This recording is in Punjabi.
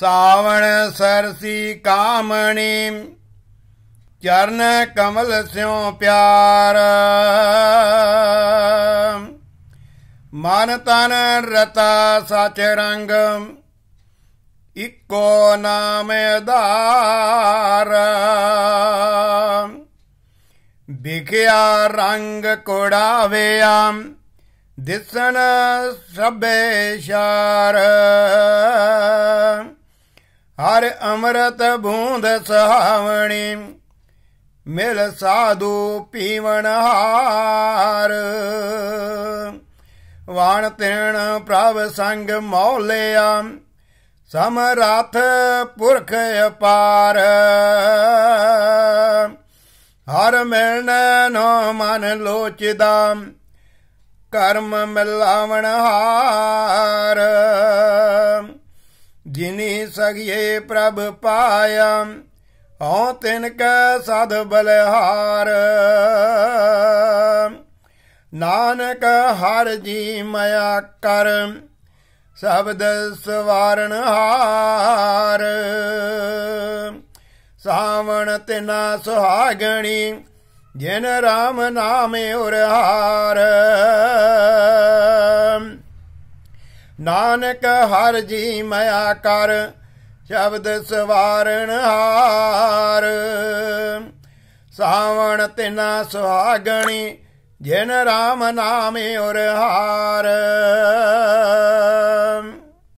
ਸਾਵਣ ਸਰਸੀ ਕਾਮਣੀ ਚਰਨ ਕਮਲ ਸਿਉ ਪਿਆਰ ਮਨ ਤਨ ਰਤਾ ਸਚ ਰੰਗ ਇੱਕੋ ਨਾਮ ਆਧਾਰ ਵਿਖਿਆ ਰੰਗ ਕੋੜਾਵੇ ਆਮ ਦਿਸਣ ਸਭੇ ਸ਼ਾਰ ਹਰ ਅੰਮ੍ਰਿਤ ਬੂੰਦ ਸਹਾਵਣੀ ਮਿਲ ਸਾਧੂ ਪੀਵਣ ਹਾਰ ਵਾਣ ਤਿਣ ਪ੍ਰਭ ਸੰਗ ਮੌਲਿਆ ਸਮਰਾਥ ਪੁਰਖ ਅਪਾਰ ਹਰ ਮਿਲਣੈ ਨੋ ਮਨ ਲੋਚਦਾ ਕਰਮ ਮਿਲਾਵਣ ਹਾਰ ਜਿਨੀ ਸਗਿਏ ਪ੍ਰਭ ਪਾਇਆ ਹਉ ਤਿਨ ਕੈ ਸਦ ਬਲਹਾਰ ਨਾਨਕ ਹਰ ਜੀ ਮਇਆ ਕਰ ਸ਼ਬਦ ਸਵਾਰਣ ਹਾਰ ਸਾਵਣ ਤਿਨਾ ਸੁਹਾਗਣੀ ਜਿਨ ਰਾਮ ਨਾਮੇ ਉਰਹਾਰ ਨਾਨਕ ਹਰ ਜੀ ਮਇਆ ਕਰ ਸ਼ਬਦ ਸਵਾਰਣ ਹਾਰ ਸਾਵਣ ਤਿਨਾ ਸੁਹਾਗਣੀ ਜਿਨ ਰਾਮ ਨਾਮੇ ਉਰ ਹਾਰ